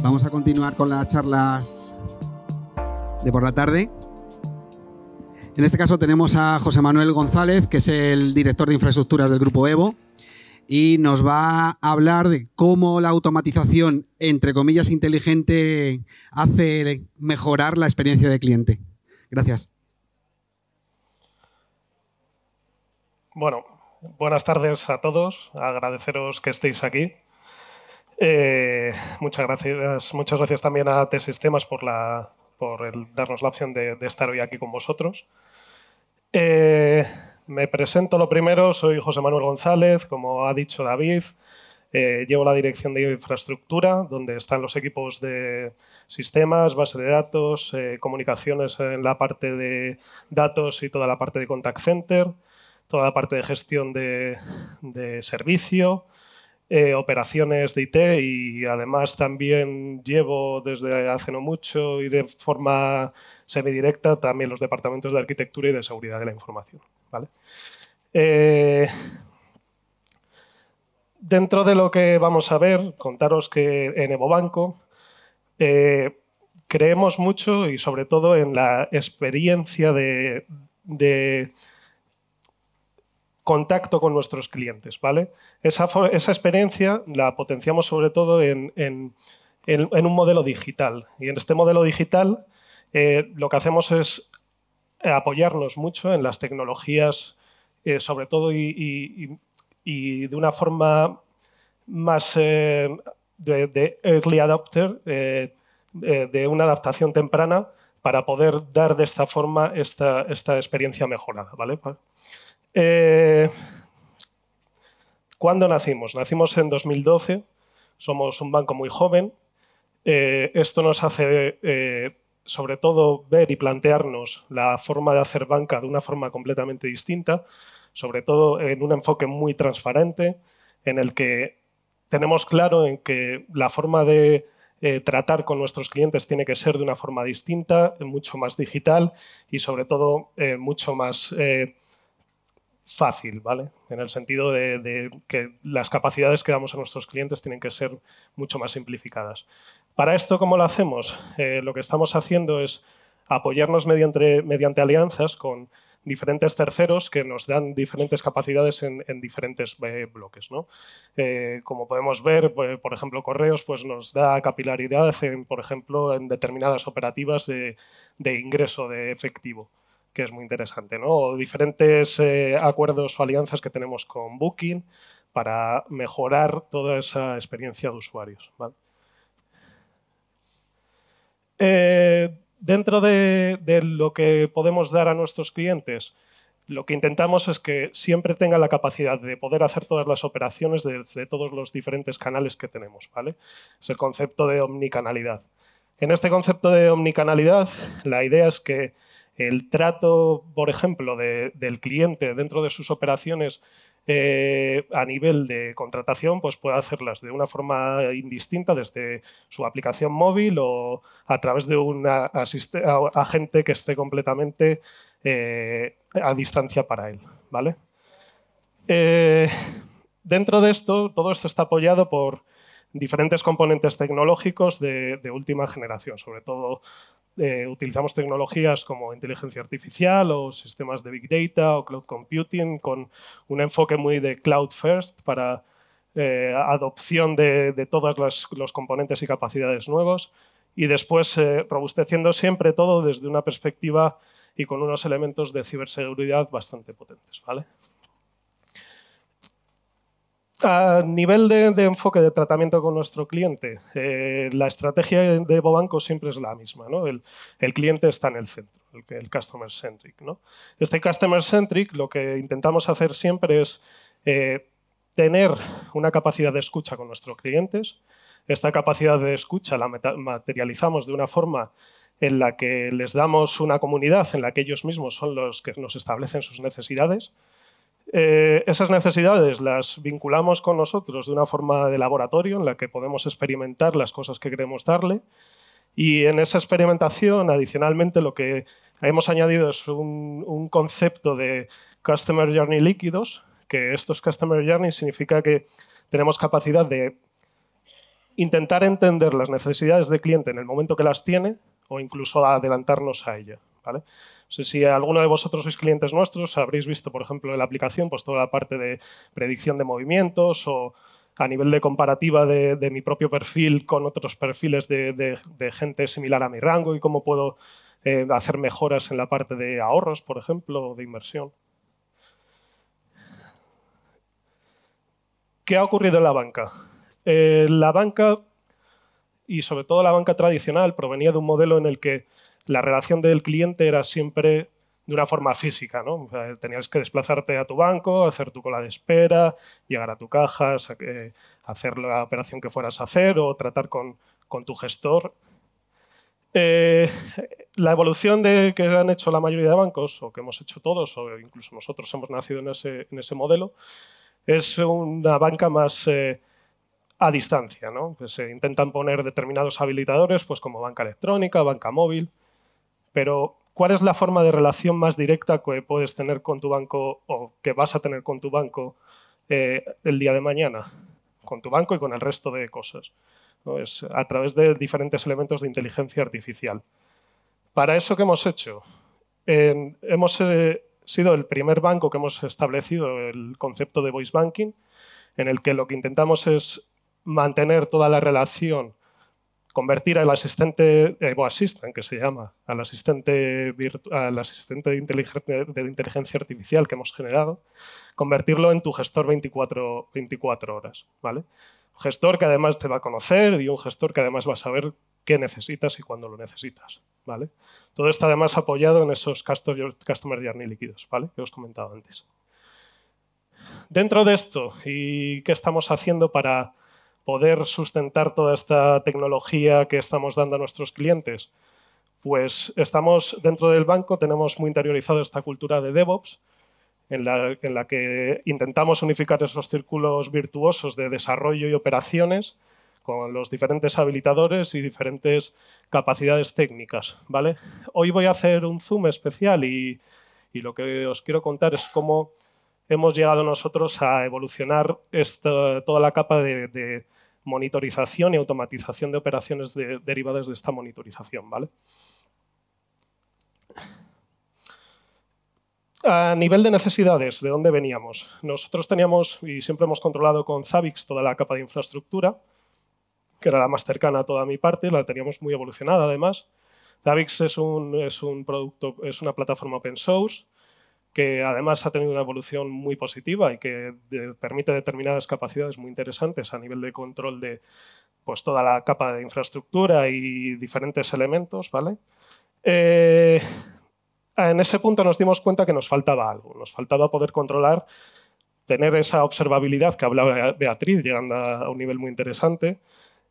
Vamos a continuar con las charlas de por la tarde. En este caso tenemos a José Manuel González, que es el director de infraestructuras del grupo Evo, y nos va a hablar de cómo la automatización, entre comillas, inteligente hace mejorar la experiencia de cliente. Gracias. Bueno, buenas tardes a todos. Agradeceros que estéis aquí. Eh, muchas gracias, muchas gracias también a T-Sistemas por, la, por darnos la opción de, estar hoy aquí con vosotros. Eh, me presento lo primero, soy José Manuel González, como ha dicho David, eh, llevo la dirección de infraestructura, donde están los equipos de sistemas, base de datos, comunicaciones en la parte de datos y toda la parte de contact center, toda la parte de gestión de servicio, eh, operaciones de IT y además también llevo desde hace no mucho y de forma semidirecta también los departamentos de arquitectura y de seguridad de la información. Eh, dentro de lo que vamos a ver, contaros que en Evobanco eh, creemos mucho y sobre todo en la experiencia de contacto con nuestros clientes. ¿vale? Esa, experiencia la potenciamos sobre todo en, un modelo digital. Y en este modelo digital eh, lo que hacemos es apoyarnos mucho en las tecnologías, eh, sobre todo y, de una forma más eh, de, early adopter, de una adaptación temprana, para poder dar de esta forma esta, esta experiencia mejorada. ¿vale? Eh, ¿Cuándo nacimos? Nacimos en 2012, somos un banco muy joven. Eh, esto nos hace, eh, sobre todo, ver y plantearnos la forma de hacer banca de una forma completamente distinta, sobre todo en un enfoque muy transparente, en el que tenemos claro en que la forma de tratar con nuestros clientes tiene que ser de una forma distinta, mucho más digital y sobre todo mucho más fácil, ¿vale? En el sentido de, que las capacidades que damos a nuestros clientes tienen que ser mucho más simplificadas. Para esto, ¿cómo lo hacemos? Eh, lo que estamos haciendo es apoyarnos mediante, alianzas con diferentes terceros que nos dan diferentes capacidades en, diferentes eh, bloques. Eh, como podemos ver, por ejemplo, Correos pues, nos da capilaridad, por ejemplo, en determinadas operativas de ingreso de efectivo que es muy interesante, ¿no? diferentes eh, acuerdos o alianzas que tenemos con Booking para mejorar toda esa experiencia de usuarios. Eh, dentro de, lo que podemos dar a nuestros clientes, lo que intentamos es que siempre tengan la capacidad de poder hacer todas las operaciones desde de todos los diferentes canales que tenemos. ¿vale? Es el concepto de omnicanalidad. En este concepto de omnicanalidad, la idea es que el trato, por ejemplo, del cliente dentro de sus operaciones eh, a nivel de contratación, pues puede hacerlas de una forma indistinta desde su aplicación móvil o a través de un agente que esté completamente eh, a distancia para él. ¿vale? Eh, dentro de esto, todo esto está apoyado por diferentes componentes tecnológicos de última generación, sobre todo eh, utilizamos tecnologías como inteligencia artificial o sistemas de Big Data o Cloud Computing con un enfoque muy de Cloud First para eh, adopción de, todas todos los componentes y capacidades nuevos y después eh, robusteciendo siempre todo desde una perspectiva y con unos elementos de ciberseguridad bastante potentes. ¿vale? A nivel de, enfoque de tratamiento con nuestro cliente, eh, la estrategia de Bobanco siempre es la misma. El, cliente está en el centro, el, customer centric. ¿no? Este customer centric lo que intentamos hacer siempre es eh, tener una capacidad de escucha con nuestros clientes. Esta capacidad de escucha la materializamos de una forma en la que les damos una comunidad en la que ellos mismos son los que nos establecen sus necesidades. Eh, esas necesidades las vinculamos con nosotros de una forma de laboratorio en la que podemos experimentar las cosas que queremos darle y en esa experimentación adicionalmente lo que hemos añadido es un, concepto de Customer Journey líquidos, que estos Customer Journey significa que tenemos capacidad de intentar entender las necesidades del cliente en el momento que las tiene o incluso adelantarnos a ella. ¿vale? si alguno de vosotros sois clientes nuestros, habréis visto, por ejemplo, en la aplicación pues, toda la parte de predicción de movimientos o a nivel de comparativa de, mi propio perfil con otros perfiles de, gente similar a mi rango y cómo puedo eh, hacer mejoras en la parte de ahorros, por ejemplo, o de inversión. ¿Qué ha ocurrido en la banca? Eh, la banca, y sobre todo la banca tradicional, provenía de un modelo en el que la relación del cliente era siempre de una forma física, tenías que desplazarte a tu banco, hacer tu cola de espera, llegar a tu caja, eh, hacer la operación que fueras a hacer o tratar con, tu gestor. Eh, la evolución de, que han hecho la mayoría de bancos, o que hemos hecho todos, o incluso nosotros hemos nacido en ese, modelo, es una banca más eh, a distancia. se pues, intentan poner determinados habilitadores, pues como banca electrónica, banca móvil, pero, ¿cuál es la forma de relación más directa que puedes tener con tu banco o que vas a tener con tu banco eh, el día de mañana? Con tu banco y con el resto de cosas. Es a través de diferentes elementos de inteligencia artificial. Para eso, ¿qué hemos hecho? hemos eh, sido el primer banco que hemos establecido el concepto de voice banking, en el que lo que intentamos es mantener toda la relación convertir al asistente, eh, que se llama, al asistente, al asistente de, inteligencia, artificial que hemos generado, convertirlo en tu gestor 24, 24 horas, ¿vale? Un gestor que además te va a conocer y un gestor que además va a saber qué necesitas y cuándo lo necesitas, ¿vale? Todo está además apoyado en esos Customer Journey líquidos, ¿vale? Que os comentado antes. Dentro de esto, ¿y qué estamos haciendo para poder sustentar toda esta tecnología que estamos dando a nuestros clientes? Pues estamos dentro del banco, tenemos muy interiorizado esta cultura de DevOps, en la, en la que intentamos unificar esos círculos virtuosos de desarrollo y operaciones con los diferentes habilitadores y diferentes capacidades técnicas. ¿vale? Hoy voy a hacer un zoom especial y, lo que os quiero contar es cómo hemos llegado nosotros a evolucionar toda la capa de monitorización y automatización de operaciones derivadas de esta monitorización. ¿vale? A nivel de necesidades, ¿de dónde veníamos? Nosotros teníamos y siempre hemos controlado con Zabbix toda la capa de infraestructura, que era la más cercana a toda mi parte, la teníamos muy evolucionada además. Zabbix es, es, un producto, es una plataforma open source, que además ha tenido una evolución muy positiva y que permite determinadas capacidades muy interesantes a nivel de control de pues, toda la capa de infraestructura y diferentes elementos, ¿vale? Eh, en ese punto nos dimos cuenta que nos faltaba algo, nos faltaba poder controlar, tener esa observabilidad que hablaba Beatriz, llegando a un nivel muy interesante,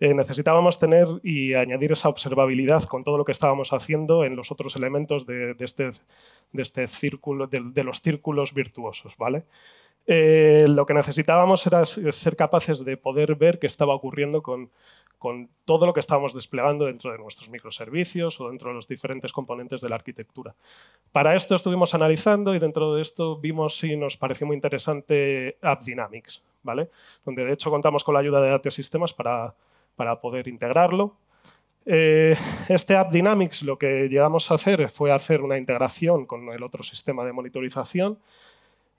eh, necesitábamos tener y añadir esa observabilidad con todo lo que estábamos haciendo en los otros elementos de, este, de este círculo, de, los círculos virtuosos, ¿vale? Eh, lo que necesitábamos era ser capaces de poder ver qué estaba ocurriendo con, todo lo que estábamos desplegando dentro de nuestros microservicios o dentro de los diferentes componentes de la arquitectura. Para esto estuvimos analizando y dentro de esto vimos si nos pareció muy interesante AppDynamics, ¿vale? Donde de hecho contamos con la ayuda de datos Systems para, para poder integrarlo. Eh, este App Dynamics lo que llegamos a hacer fue hacer una integración con el otro sistema de monitorización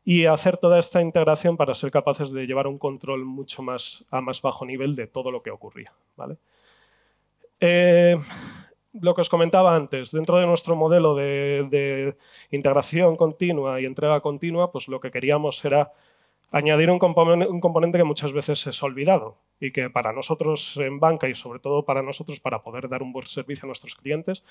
y hacer toda esta integración para ser capaces de llevar un control mucho más a más bajo nivel de todo lo que ocurría. ¿vale? Eh, lo que os comentaba antes, dentro de nuestro modelo de, de, integración continua y entrega continua, pues lo que queríamos era añadir un componente, que muchas veces es olvidado y que para nosotros en banca y sobre todo para nosotros para poder dar un buen servicio a nuestros clientes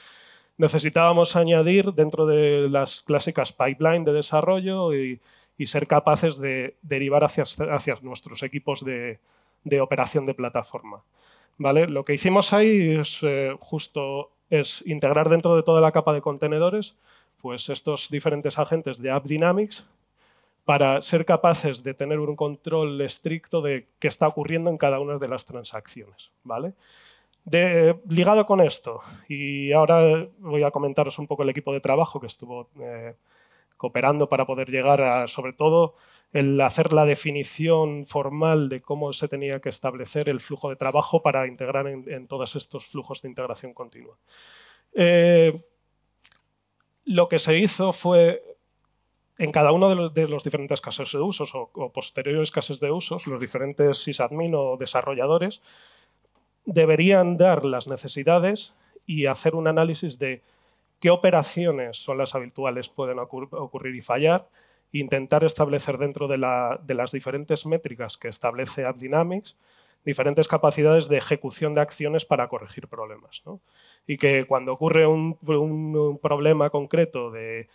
necesitábamos añadir dentro de las clásicas pipeline de desarrollo y, ser capaces de derivar hacia, hacia nuestros equipos de, operación de plataforma. ¿Vale? Lo que hicimos ahí es eh, justo es integrar dentro de toda la capa de contenedores pues estos diferentes agentes de App Dynamics para ser capaces de tener un control estricto de qué está ocurriendo en cada una de las transacciones. ¿vale? De, ligado con esto, y ahora voy a comentaros un poco el equipo de trabajo que estuvo eh, cooperando para poder llegar a, sobre todo, el hacer la definición formal de cómo se tenía que establecer el flujo de trabajo para integrar en, todos estos flujos de integración continua. Eh, lo que se hizo fue en cada uno de los, diferentes casos de usos o, posteriores casos de usos, los diferentes sysadmin o desarrolladores deberían dar las necesidades y hacer un análisis de qué operaciones son las habituales pueden ocurrir y fallar, e intentar establecer dentro de, las diferentes métricas que establece AppDynamics diferentes capacidades de ejecución de acciones para corregir problemas. Y que cuando ocurre un problema concreto de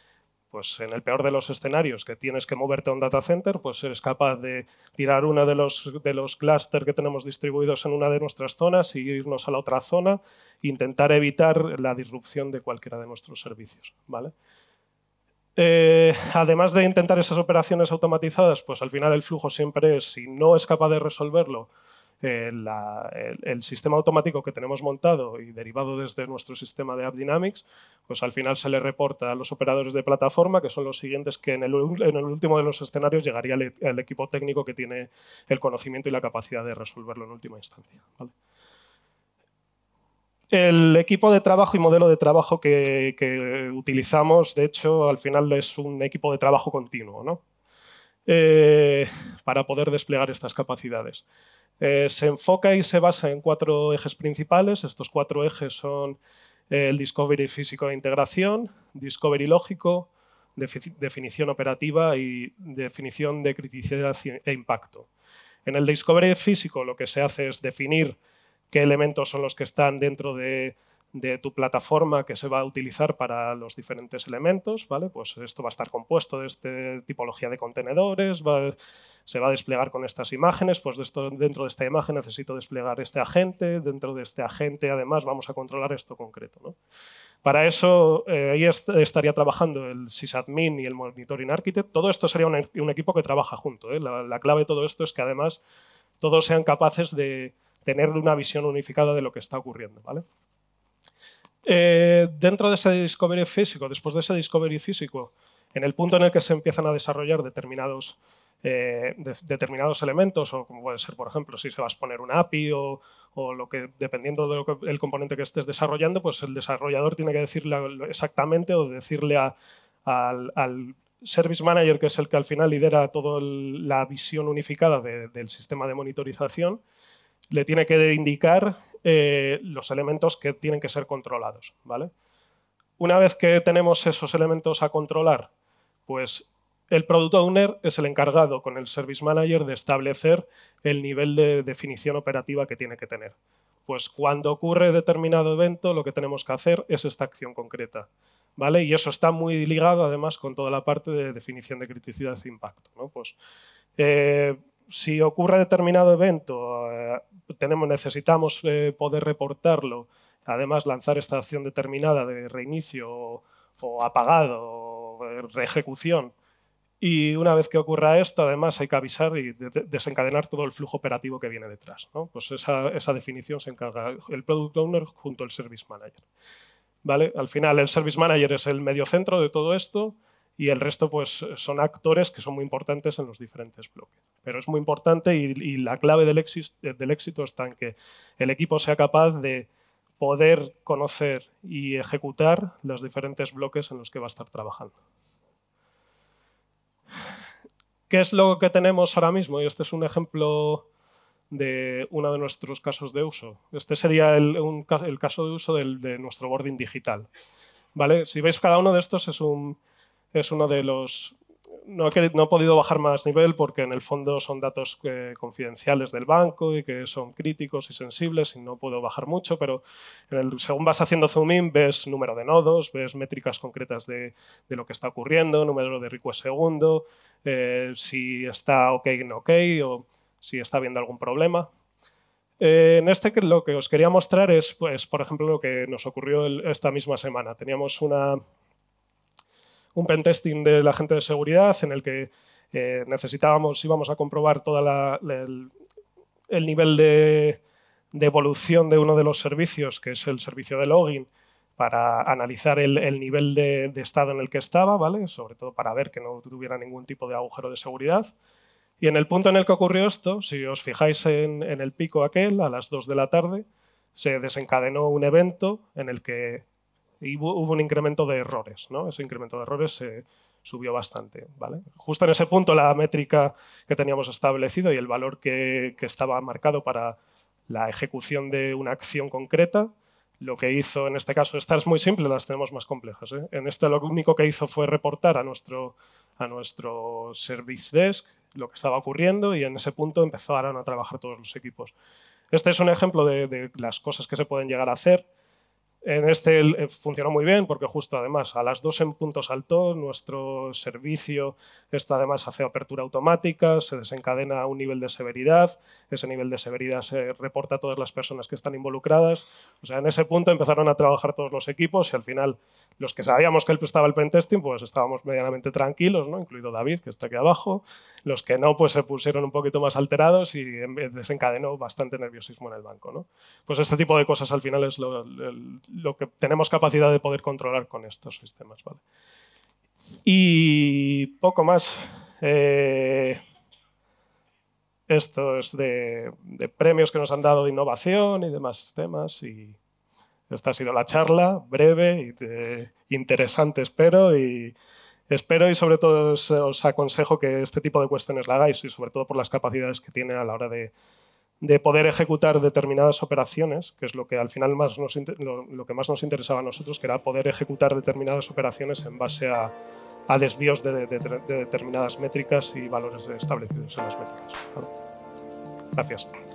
pues en el peor de los escenarios que tienes que moverte a un data center, pues eres capaz de tirar uno de los, de clústeres que tenemos distribuidos en una de nuestras zonas y e irnos a la otra zona e intentar evitar la disrupción de cualquiera de nuestros servicios. ¿vale? Eh, además de intentar esas operaciones automatizadas, pues al final el flujo siempre es, si no es capaz de resolverlo, eh, el, sistema automático que tenemos montado y derivado desde nuestro sistema de App Dynamics, pues al final se le reporta a los operadores de plataforma, que son los siguientes que en el, último de los escenarios llegaría el, equipo técnico que tiene el conocimiento y la capacidad de resolverlo en última instancia. El equipo de trabajo y modelo de trabajo que, utilizamos, de hecho, al final es un equipo de trabajo continuo. ¿no? Eh, para poder desplegar estas capacidades. Eh, se enfoca y se basa en cuatro ejes principales. Estos cuatro ejes son eh, el discovery físico de integración, discovery lógico, definición operativa y definición de criticidad e impacto. En el discovery físico lo que se hace es definir qué elementos son los que están dentro de de tu plataforma que se va a utilizar para los diferentes elementos, ¿vale? Pues esto va a estar compuesto de esta tipología de contenedores, se va a desplegar con estas imágenes, pues dentro de esta imagen necesito desplegar este agente, dentro de este agente además vamos a controlar esto concreto, ¿no? Para eso eh, ahí estaría trabajando el sysadmin y el monitoring architect. Todo esto sería un, e-, equipo que trabaja junto. ¿eh? La, la clave de todo esto es que además todos sean capaces de tener una visión unificada de lo que está ocurriendo, ¿vale? Eh, dentro de ese discovery físico, después de ese discovery físico, en el punto en el que se empiezan a desarrollar determinados, eh, determinados elementos, o como puede ser, por ejemplo, si se va a poner una API o, lo que, dependiendo del componente que estés desarrollando, pues el desarrollador tiene que decirle exactamente o decirle al, service manager, que es el que al final lidera toda la visión unificada del sistema de monitorización, le tiene que indicar eh, los elementos que tienen que ser controlados. ¿vale? Una vez que tenemos esos elementos a controlar, pues el Product Owner es el encargado con el Service Manager de establecer el nivel de definición operativa que tiene que tener. Pues cuando ocurre determinado evento, lo que tenemos que hacer es esta acción concreta. ¿vale? Y eso está muy ligado, además, con toda la parte de definición de criticidad e impacto. ¿no? Pues, eh, si ocurre determinado evento, eh, necesitamos eh, poder reportarlo, además lanzar esta acción determinada de reinicio o, apagado o eh, reejecución. Y una vez que ocurra esto, además hay que avisar y desencadenar todo el flujo operativo que viene detrás. Pues esa, definición se encarga el Product Owner junto al Service Manager. ¿Vale? Al final, el Service Manager es el medio centro de todo esto y el resto pues son actores que son muy importantes en los diferentes bloques. Pero es muy importante y, la clave del éxito, del éxito, está en que el equipo sea capaz de poder conocer y ejecutar los diferentes bloques en los que va a estar trabajando. ¿Qué es lo que tenemos ahora mismo? Y este es un ejemplo de uno de nuestros casos de uso. Este sería el, caso de uso de nuestro boarding digital. ¿Vale? Si veis, cada uno de estos es un, es uno de los... No he, podido bajar más nivel porque en el fondo son datos confidenciales del banco y que son críticos y sensibles y no puedo bajar mucho, pero en el, según vas haciendo zoom in ves número de nodos, ves métricas concretas de, lo que está ocurriendo, número de request segundo, eh, si está ok no ok o si está habiendo algún problema. Eh, en este lo que os quería mostrar es, pues, por ejemplo, lo que nos ocurrió esta misma semana. Teníamos una, un pentesting de la gente de seguridad en el que eh, necesitábamos, íbamos a comprobar todo el, nivel de, evolución de uno de los servicios, que es el servicio de login, para analizar el, nivel de, estado en el que estaba, ¿vale? sobre todo para ver que no tuviera ningún tipo de agujero de seguridad. Y en el punto en el que ocurrió esto, si os fijáis en, en el pico aquel, a las 2 de la tarde, se desencadenó un evento en el que y hubo un incremento de errores, ¿no? Ese incremento de errores se subió bastante, ¿vale? Justo en ese punto la métrica que teníamos establecido y el valor que, que estaba marcado para la ejecución de una acción concreta, lo que hizo en este caso, esta es muy simple, las tenemos más complejas. ¿eh? En este lo único que hizo fue reportar a nuestro, a nuestro service desk lo que estaba ocurriendo y en ese punto empezaron a trabajar todos los equipos. Este es un ejemplo de las cosas que se pueden llegar a hacer en este funcionó muy bien porque justo además a las dos en punto saltó, nuestro servicio, esto además hace apertura automática, se desencadena un nivel de severidad, ese nivel de severidad se reporta a todas las personas que están involucradas. O sea, en ese punto empezaron a trabajar todos los equipos y al final los que sabíamos que él prestaba el pentesting, pues estábamos medianamente tranquilos, ¿no? incluido David, que está aquí abajo. Los que no, pues se pusieron un poquito más alterados y desencadenó bastante nerviosismo en el banco. Pues este tipo de cosas al final es lo, lo que tenemos capacidad de poder controlar con estos sistemas. ¿vale? Y poco más. Eh, esto es de, premios que nos han dado de innovación y demás temas. Y esta ha sido la charla, breve y eh, interesante, espero. Y espero y sobre todo os, aconsejo que este tipo de cuestiones la hagáis y sobre todo por las capacidades que tiene a la hora de de poder ejecutar determinadas operaciones, que es lo que al final más nos, lo, que más nos interesaba a nosotros, que era poder ejecutar determinadas operaciones en base a, desvíos de, de, determinadas métricas y valores establecidos en las métricas. Gracias.